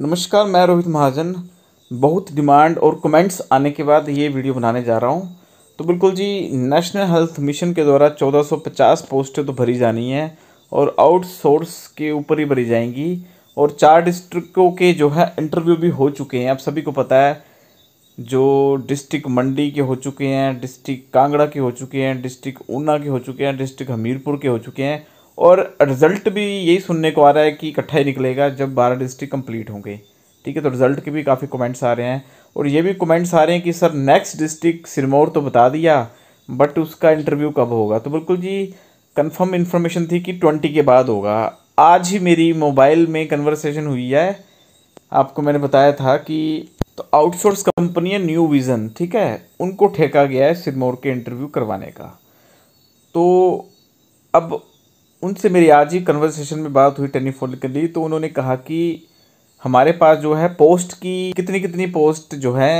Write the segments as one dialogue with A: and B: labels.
A: नमस्कार मैं रोहित महाजन बहुत डिमांड और कमेंट्स आने के बाद ये वीडियो बनाने जा रहा हूँ तो बिल्कुल जी नेशनल हेल्थ मिशन के द्वारा 1450 पोस्टें तो भरी जानी है और आउटसोर्स के ऊपर ही भरी जाएंगी और चार डिस्ट्रिक्टों के जो है इंटरव्यू भी हो चुके हैं आप सभी को पता है जो डिस्ट्रिक्ट मंडी के हो चुके हैं डिस्ट्रिक्ट कांगड़ा के हो चुके हैं डिस्ट्रिक्ट ऊना के हो चुके हैं डिस्ट्रिक्ट हमीरपुर के हो चुके हैं और रिज़ल्ट भी यही सुनने को आ रहा है कि इकट्ठा ही निकलेगा जब बारह डिस्ट्रिक्ट कंप्लीट होंगे ठीक है तो रिज़ल्ट के भी काफ़ी कमेंट्स आ रहे हैं और ये भी कमेंट्स आ रहे हैं कि सर नेक्स्ट डिस्ट्रिक्ट सिरमौर तो बता दिया बट उसका इंटरव्यू कब होगा तो बिल्कुल जी कंफर्म इन्फॉर्मेशन थी कि ट्वेंटी के बाद होगा आज ही मेरी मोबाइल में कन्वर्सेशन हुई है आपको मैंने बताया था कि तो आउटसोर्स कंपनी है न्यू विज़न ठीक है उनको ठेका गया है सिरमौर के इंटरव्यू करवाने का तो अब उनसे मेरी आज ही कन्वर्सेशन में बात हुई के लिए तो उन्होंने कहा कि हमारे पास जो है पोस्ट की कितनी कितनी पोस्ट जो है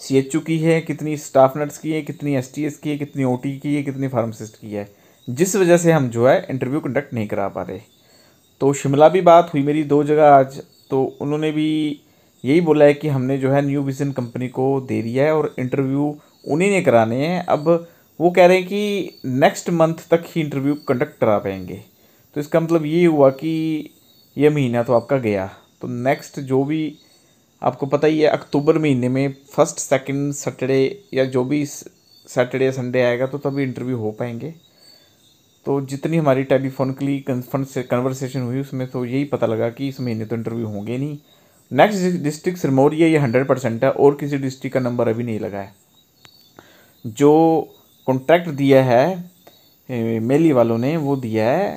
A: सी एच यू की है कितनी स्टाफ नर्स की है कितनी एस टी एस की है कितनी ओ टी की है कितनी फार्मासिस्ट की है जिस वजह से हम जो है इंटरव्यू कंडक्ट नहीं करा पा रहे तो शिमला भी बात हुई मेरी दो जगह आज तो उन्होंने भी यही बोला है कि हमने जो है न्यू विज़न कंपनी को दे दिया है और इंटरव्यू उन्हीं ने कराने हैं अब वो कह रहे हैं कि नेक्स्ट मंथ तक ही इंटरव्यू कंडक्ट करा पाएंगे तो इसका मतलब ये हुआ कि ये महीना तो आपका गया तो नेक्स्ट जो भी आपको पता ही है अक्टूबर महीने में फर्स्ट सेकंड सैटरडे या जो भी सैटरडे संडे आएगा तो तभी इंटरव्यू हो पाएंगे तो जितनी हमारी लिए कन्वर्सेशन हुई उसमें तो यही पता लगा कि इस महीने तो इंटरव्यू होंगे नहीं नेक्स्ट डिस्ट्रिक्ट सिरमौर ये हंड्रेड परसेंट है और किसी डिस्ट्रिक्ट का नंबर अभी नहीं लगा है जो कॉन्ट्रैक्ट दिया है मेली वालों ने वो दिया है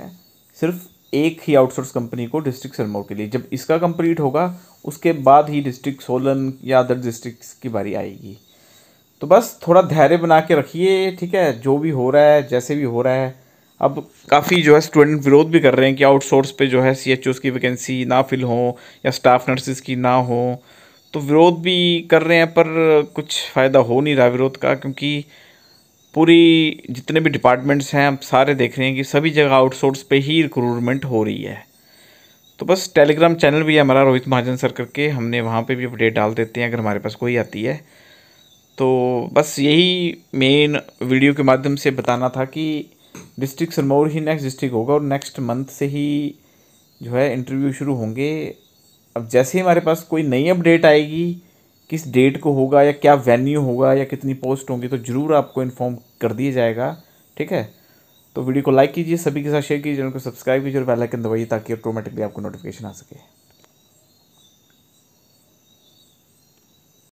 A: सिर्फ एक ही आउटसोर्स कंपनी को डिस्ट्रिक्ट सिरमौर के लिए जब इसका कंप्लीट होगा उसके बाद ही डिस्ट्रिक्ट सोलन या अदर डिस्ट्रिक्ट्स की बारी आएगी तो बस थोड़ा धैर्य बना के रखिए ठीक है जो भी हो रहा है जैसे भी हो रहा है अब काफ़ी जो है स्टूडेंट विरोध भी कर रहे हैं कि आउटसोर्स पे जो है सी एच की वैकेंसी ना फिल हो या स्टाफ नर्सिस की ना हो तो विरोध भी कर रहे हैं पर कुछ फ़ायदा हो नहीं रहा विरोध का क्योंकि पूरी जितने भी डिपार्टमेंट्स हैं आप सारे देख रहे हैं कि सभी जगह आउटसोर्स पे ही रिक्रूटमेंट हो रही है तो बस टेलीग्राम चैनल भी है हमारा रोहित महाजन सर करके हमने वहाँ पे भी अपडेट डाल देते हैं अगर हमारे पास कोई आती है तो बस यही मेन वीडियो के माध्यम से बताना था कि डिस्ट्रिक्ट सरमौर ही नेक्स्ट डिस्ट्रिक्ट होगा और नेक्स्ट मंथ से ही जो है इंटरव्यू शुरू होंगे अब जैसे ही हमारे पास कोई नई अपडेट आएगी किस डेट को होगा या क्या वेन्यू होगा या कितनी पोस्ट होंगी तो ज़रूर आपको इन्फॉर्म कर दिया जाएगा ठीक है तो वीडियो को लाइक कीजिए सभी के साथ शेयर कीजिए चैनल को सब्सक्राइब कीजिए और बेल आइकन दबाइए ताकि ऑटोमेटिकली आपको नोटिफिकेशन आ सके